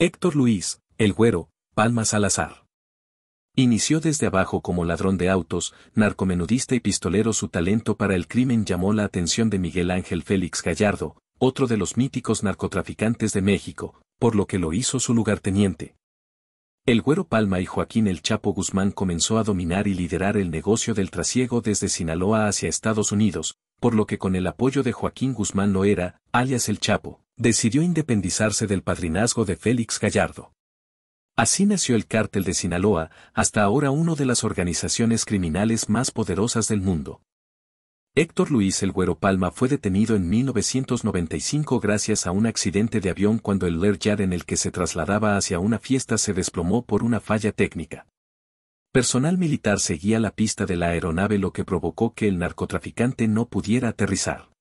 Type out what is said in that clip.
Héctor Luis, El Güero, Palma Salazar. Inició desde abajo como ladrón de autos, narcomenudista y pistolero. Su talento para el crimen llamó la atención de Miguel Ángel Félix Gallardo, otro de los míticos narcotraficantes de México, por lo que lo hizo su lugarteniente. El Güero Palma y Joaquín El Chapo Guzmán comenzó a dominar y liderar el negocio del trasiego desde Sinaloa hacia Estados Unidos, por lo que con el apoyo de Joaquín Guzmán era alias El Chapo, decidió independizarse del padrinazgo de Félix Gallardo. Así nació el cártel de Sinaloa, hasta ahora una de las organizaciones criminales más poderosas del mundo. Héctor Luis El Güero Palma fue detenido en 1995 gracias a un accidente de avión cuando el Learjet en el que se trasladaba hacia una fiesta se desplomó por una falla técnica. Personal militar seguía la pista de la aeronave lo que provocó que el narcotraficante no pudiera aterrizar.